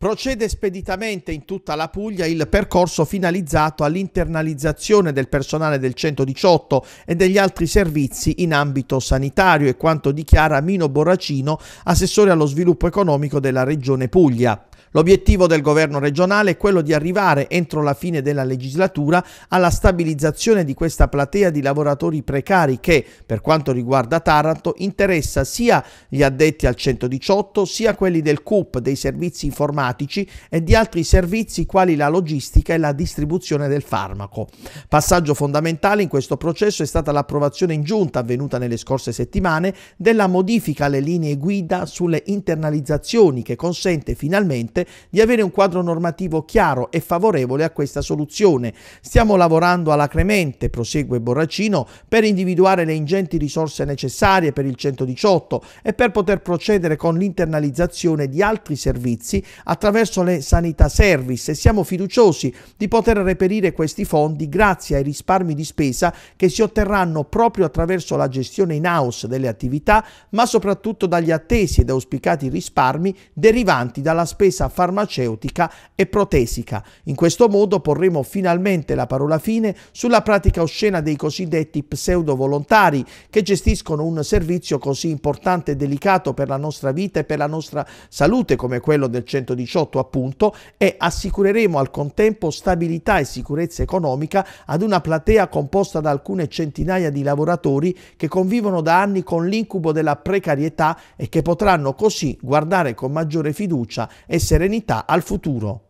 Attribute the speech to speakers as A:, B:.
A: Procede speditamente in tutta la Puglia il percorso finalizzato all'internalizzazione del personale del 118 e degli altri servizi in ambito sanitario e quanto dichiara Mino Borracino, assessore allo sviluppo economico della Regione Puglia. L'obiettivo del governo regionale è quello di arrivare entro la fine della legislatura alla stabilizzazione di questa platea di lavoratori precari che, per quanto riguarda Taranto, interessa sia gli addetti al 118 sia quelli del CUP, dei servizi informatici e di altri servizi quali la logistica e la distribuzione del farmaco. Passaggio fondamentale in questo processo è stata l'approvazione in giunta avvenuta nelle scorse settimane della modifica alle linee guida sulle internalizzazioni che consente finalmente consente di avere un quadro normativo chiaro e favorevole a questa soluzione. Stiamo lavorando alacremente, prosegue Borracino, per individuare le ingenti risorse necessarie per il 118 e per poter procedere con l'internalizzazione di altri servizi attraverso le sanità service e siamo fiduciosi di poter reperire questi fondi grazie ai risparmi di spesa che si otterranno proprio attraverso la gestione in house delle attività, ma soprattutto dagli attesi ed auspicati risparmi derivanti dalla spesa farmaceutica e protesica. In questo modo porremo finalmente la parola fine sulla pratica oscena dei cosiddetti pseudo-volontari che gestiscono un servizio così importante e delicato per la nostra vita e per la nostra salute come quello del 118 appunto e assicureremo al contempo stabilità e sicurezza economica ad una platea composta da alcune centinaia di lavoratori che convivono da anni con l'incubo della precarietà e che potranno così guardare con maggiore fiducia e serenità serenità al futuro.